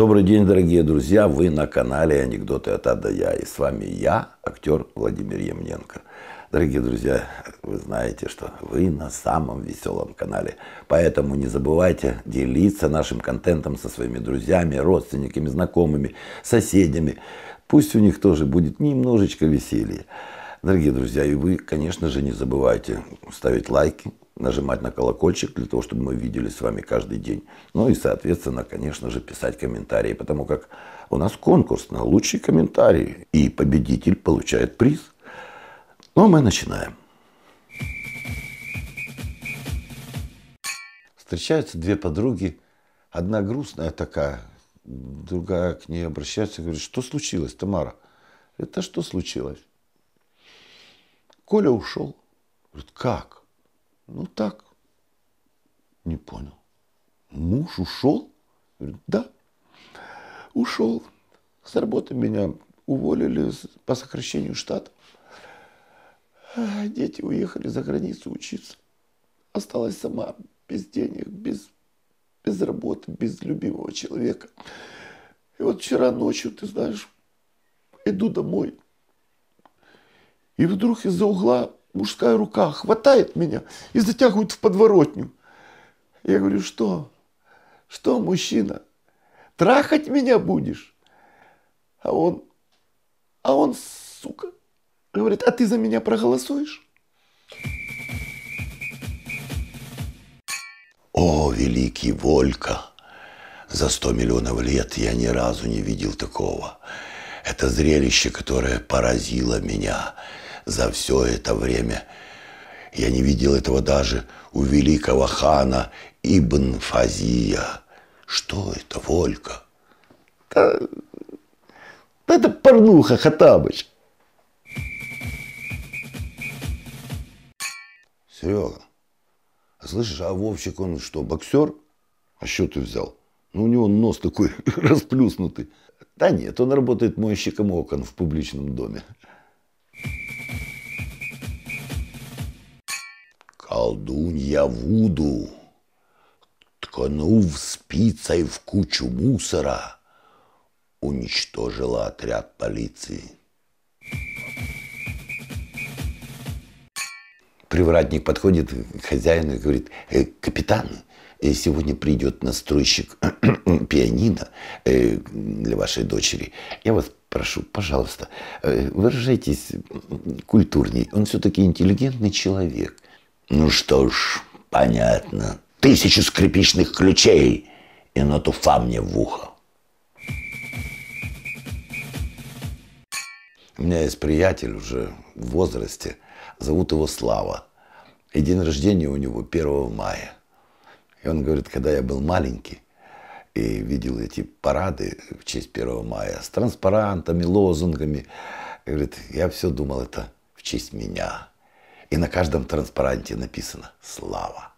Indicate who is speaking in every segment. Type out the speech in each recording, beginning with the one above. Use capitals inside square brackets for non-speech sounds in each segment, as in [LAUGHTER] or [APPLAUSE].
Speaker 1: Добрый день, дорогие друзья! Вы на канале «Анекдоты от А до Я» и с вами я, актер Владимир Емненко. Дорогие друзья, вы знаете, что вы на самом веселом канале, поэтому не забывайте делиться нашим контентом со своими друзьями, родственниками, знакомыми, соседями. Пусть у них тоже будет немножечко веселья. Дорогие друзья, и вы, конечно же, не забывайте ставить лайки, нажимать на колокольчик для того, чтобы мы видели с вами каждый день. Ну и, соответственно, конечно же, писать комментарии, потому как у нас конкурс на лучшие комментарии, и победитель получает приз. Ну, а мы начинаем. Встречаются две подруги, одна грустная такая, другая к ней обращается и говорит, что случилось, Тамара? Это что случилось? Коля ушел. Говорит, как? Ну так. Не понял. Муж ушел? да. Ушел. С работы меня уволили по сокращению штата. А, дети уехали за границу учиться. Осталась сама без денег, без, без работы, без любимого человека. И вот вчера ночью, ты знаешь, иду домой. И вдруг из-за угла мужская рука хватает меня и затягивает в подворотню. Я говорю, что? Что, мужчина, трахать меня будешь? А он, а он, сука, говорит, а ты за меня проголосуешь? О, великий Волька! За сто миллионов лет я ни разу не видел такого. Это зрелище, которое поразило меня за все это время. Я не видел этого даже у великого хана Ибн Фазия. Что это, Волька? Да, да это порнуха, Хатабыч. Серега, а слышишь, а Вовчик он что, боксер? А что ты взял? Ну, у него нос такой [LAUGHS] расплюснутый. Да нет, он работает мойщиком окон в публичном доме. Колдунья Вуду, ткнув спицей в кучу мусора, уничтожила отряд полиции. Привратник подходит к хозяину и говорит, э, «Капитан, э, сегодня придет настройщик [CLEARS THROAT] пианино э, для вашей дочери. Я вас прошу, пожалуйста, э, выражайтесь культурней. Он все-таки интеллигентный человек. Ну что ж, понятно. Тысячу скрипичных ключей и ноту фа мне в ухо. У меня есть приятель уже в возрасте, зовут его Слава. И день рождения у него 1 мая. И он говорит, когда я был маленький и видел эти парады в честь 1 мая с транспарантами, лозунгами, говорит, я все думал, это в честь меня и на каждом транспаранте написано «Слава».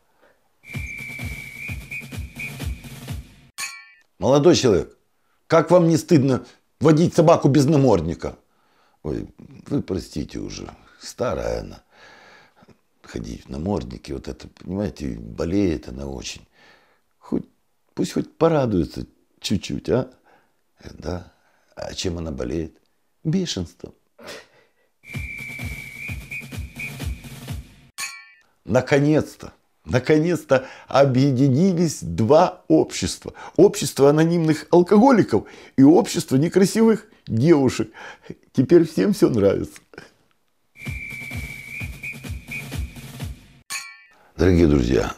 Speaker 1: Молодой человек, как вам не стыдно водить собаку без намордника? Ой, вы простите уже, старая она. Ходить в наморднике, вот это, понимаете, болеет она очень. Хоть, пусть хоть порадуется чуть-чуть, а? Да. А чем она болеет? Бешенством. наконец-то, наконец-то объединились два общества. Общество анонимных алкоголиков и общество некрасивых девушек. Теперь всем все нравится. Дорогие друзья,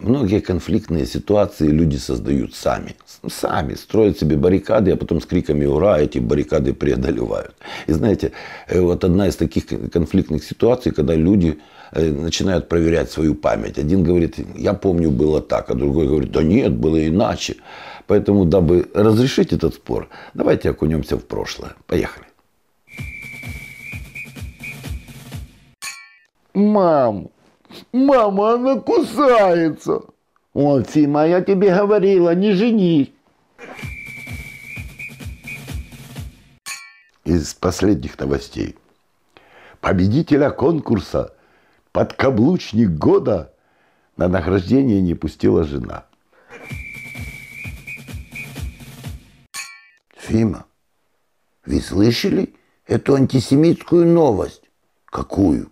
Speaker 1: многие конфликтные ситуации люди создают сами. Сами строят себе баррикады, а потом с криками «Ура!» эти баррикады преодолевают. И знаете, э, вот одна из таких конфликтных ситуаций, когда люди э, начинают проверять свою память. Один говорит, я помню, было так, а другой говорит, да нет, было иначе. Поэтому, дабы разрешить этот спор, давайте окунемся в прошлое. Поехали. Мам, Мама, она кусается. О, Фима, я тебе говорила, не женись. Из последних новостей. Победителя конкурса «Подкаблучник года» на награждение не пустила жена. Фима, вы слышали эту антисемитскую новость? Какую?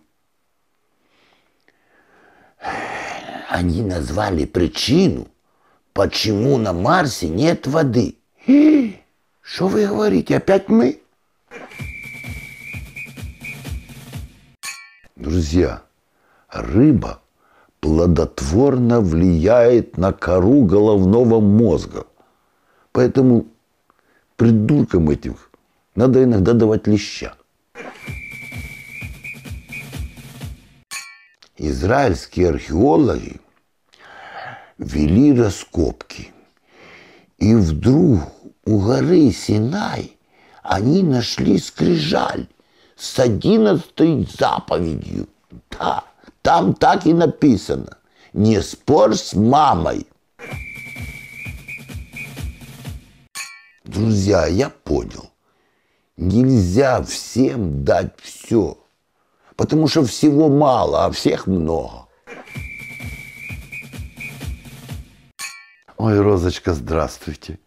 Speaker 1: Они назвали причину, почему на Марсе нет воды. Что вы говорите, опять мы? Друзья, рыба плодотворно влияет на кору головного мозга. Поэтому придуркам этим надо иногда давать леща. Израильские археологи вели раскопки. И вдруг у горы Синай они нашли скрижаль с одиннадцатой заповедью. Да, там так и написано. Не спорь с мамой. Друзья, я понял. Нельзя всем дать все. Потому что всего мало, а всех много. Ой, Розочка, здравствуйте.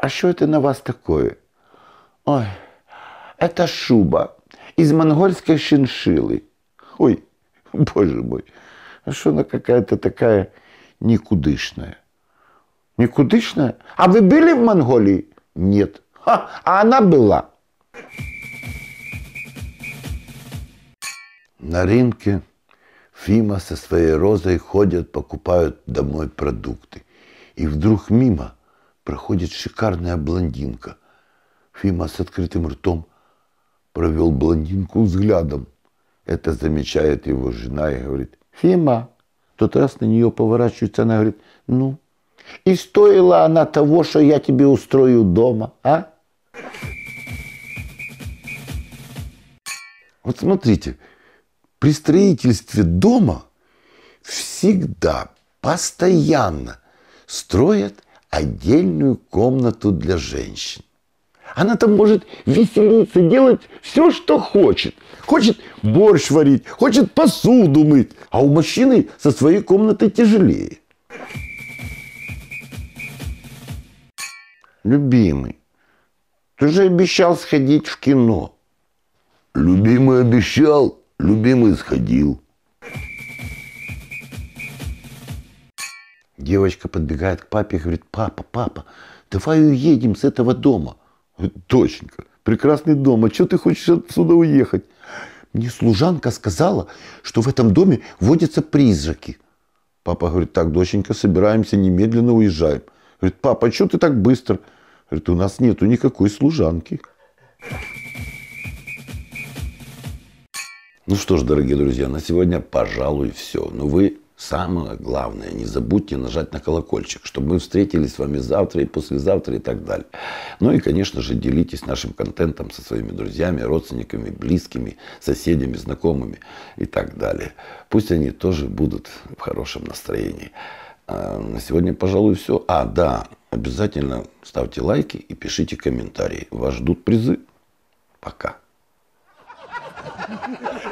Speaker 1: А что это на вас такое? Ой, это шуба из монгольской шиншилы. Ой, боже мой, а что она какая-то такая никудышная? Никудышная? А вы были в Монголии? Нет. Ха, а она была. На рынке Фима со своей розой ходят, покупают домой продукты. И вдруг мимо проходит шикарная блондинка. Фима с открытым ртом провел блондинку взглядом. Это замечает его жена и говорит, «Фима!» тот раз на нее поворачивается, она говорит, «Ну, и стоила она того, что я тебе устрою дома, а?» Вот смотрите, при строительстве дома всегда, постоянно строят отдельную комнату для женщин. Она там может веселиться, делать все, что хочет. Хочет борщ варить, хочет посуду мыть. А у мужчины со своей комнатой тяжелее. Любимый, ты же обещал сходить в кино. Любимый обещал, Любимый сходил. Девочка подбегает к папе и говорит, папа, папа, давай уедем с этого дома. Доченька, прекрасный дом, а что ты хочешь отсюда уехать? Мне служанка сказала, что в этом доме водятся призраки. Папа говорит, так, доченька, собираемся, немедленно уезжаем. Говорит, папа, а что ты так быстро? Говорит, у нас нету никакой служанки. Ну что ж, дорогие друзья, на сегодня, пожалуй, все. Но вы самое главное, не забудьте нажать на колокольчик, чтобы мы встретились с вами завтра и послезавтра и так далее. Ну и, конечно же, делитесь нашим контентом со своими друзьями, родственниками, близкими, соседями, знакомыми и так далее. Пусть они тоже будут в хорошем настроении. А, на сегодня, пожалуй, все. А, да, обязательно ставьте лайки и пишите комментарии. Вас ждут призы. Пока. Ha ha ha!